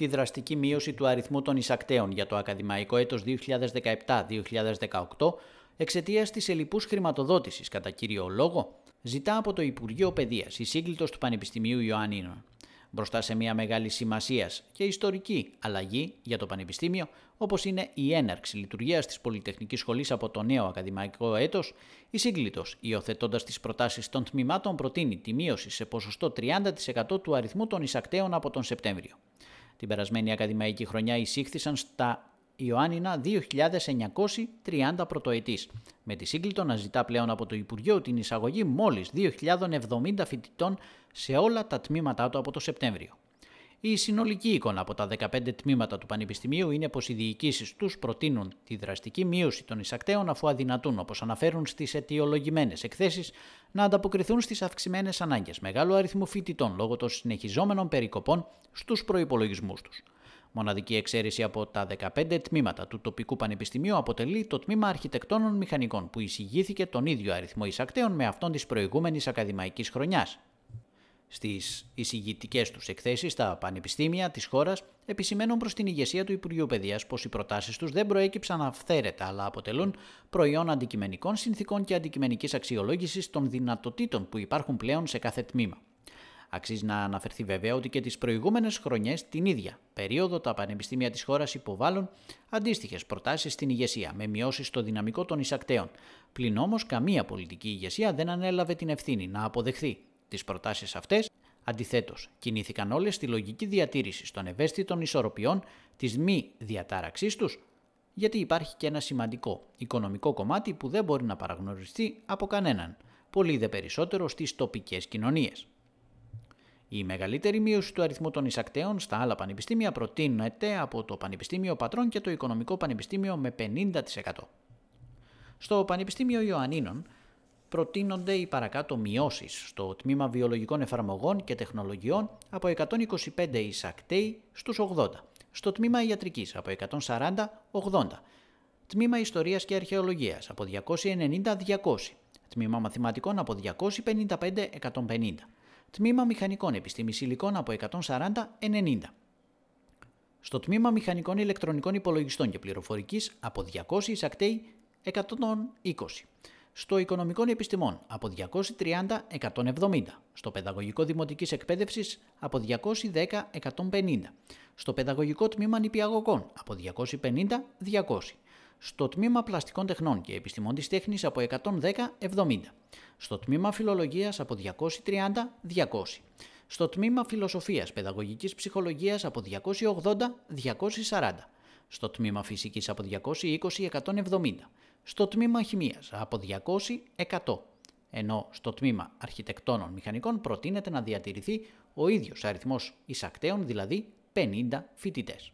τη δραστική μείωση του αριθμού των εισακτέων για το ακαδημαϊκό έτος 2017-2018 εξαιτίας της ελληπούς χρηματοδότησης κατά κύριο λόγο, ζητά από το Υπουργείο Παιδείας η σύγκλιτο του Πανεπιστημίου Ιωαννίνων. Μπροστά σε μια μεγάλη σημασίας και ιστορική αλλαγή για το Πανεπιστήμιο, όπως είναι η έναρξη λειτουργίας της Πολυτεχνικής Σχολής από το νέο ακαδημαϊκό έτος, η σύγκλιτο, υιοθετώντας τις προτάσεις των τμήματων, προτείνει τη μείωση σε ποσοστό 30% του αριθμού των εισακτέων από τον Σεπτέμβριο την περασμένη ακαδημαϊκή χρονιά εισήχθησαν στα Ιωάννινα 2.930 πρωτοετής, με τη σύγκλιτο να ζητά πλέον από το Υπουργείο την εισαγωγή μόλις 2.070 φοιτητών σε όλα τα τμήματά του από το Σεπτέμβριο. Η συνολική εικόνα από τα 15 τμήματα του Πανεπιστημίου είναι πως οι διοικήσεις τους προτείνουν τη δραστική μείωση των εισακτέων αφού αδυνατούν, όπως αναφέρουν στις αιτιολογημένες εκθέσεις, να ανταποκριθούν στις αυξημένες ανάγκες μεγάλου αριθμού φοιτητών λόγω των συνεχιζόμενων περικοπών στους προπολογισμού τους. Μοναδική εξαίρεση από τα 15 τμήματα του τοπικού πανεπιστημίου αποτελεί το τμήμα αρχιτεκτόνων μηχανικών που εισηγήθηκε τον ίδιο αριθμό εισακτέων με αυτόν της προηγούμενης ακαδημαϊκής χρονιάς στις εισηγητικές τους εκθέσεις τα πανεπιστήμια της χώρας επισημαίνουν προς την ηγεσία του Υπουργείου Παιδείας πως οι προτάσεις τους δεν προέκυψαν αυθαίρετα αλλά αποτελούν προϊόν αντικειμενικών συνθήκων και αντικειμενικής αξιολόγησης των δυνατοτήτων που υπάρχουν πλέον σε κάθε τμήμα. Αξίζει να αναφερθεί βέβαια ότι και τις προηγούμενες χρονιές την ίδια περίοδο τα πανεπιστήμια της χώρας υποβάλλουν αντίστοιχες προτάσεις στην ηγεσία με μειώσεις στο δυναμικό των εισακτέων. Πλην όμως καμία πολιτική ηγεσία δεν ανέλαβε την ευθύνη να αποδεχθεί τις προτάσεις αυτές, αντιθέτως, κινήθηκαν όλες στη λογική διατήρησης των ευαίσθητων ισορροπιών της μη διατάραξής τους, γιατί υπάρχει και ένα σημαντικό οικονομικό κομμάτι που δεν μπορεί να παραγνωριστεί από κανέναν, πολύ δε περισσότερο στις τοπικές κοινωνίες. Η μεγαλύτερη μείωση του αριθμού των εισακτέων στα άλλα πανεπιστήμια προτείνεται από το Πανεπιστήμιο Πατρών και το Οικονομικό Πανεπιστήμιο με 50%. Στο Πανεπιστήμιο Ιωαννίνων προτείνονται οι παρακάτω μειώσεις στο τμήμα βιολογικών εφαρμογών και τεχνολογιών από 125 εισακτέοι στους 80, στο τμήμα ιατρικής από 140 80, τμήμα ιστορίας και αρχαιολογίας από 290 200, τμήμα μαθηματικών από 255 150, τμήμα μηχανικών επιστήμης υλικών από 140 90. Στο τμήμα Μηχανικών Ηλεκτρονικών Υπολογιστών και πληροφορικής από 200 εισακτέοι 120 στο Οικονομικών Επιστημών από 230-170, στο Παιδαγωγικό Δημοτικής Εκπαίδευσης από 210-150, στο Παιδαγωγικό Τμήμα Νηπιαγωγών από 250-200, στο Τμήμα Πλαστικών Τεχνών και Επιστημών της Τέχνης από 110-70, στο Τμήμα Φιλολογίας από 230-200, στο Τμήμα Φιλοσοφίας Παιδαγωγικής Ψυχολογίας από 280-240, στο Τμήμα Φυσικής από 220-170, στο τμήμα χημίας από 200-100, ενώ στο τμήμα αρχιτεκτόνων μηχανικών προτείνεται να διατηρηθεί ο ίδιος αριθμός εισακτέων, δηλαδή 50 φοιτητές.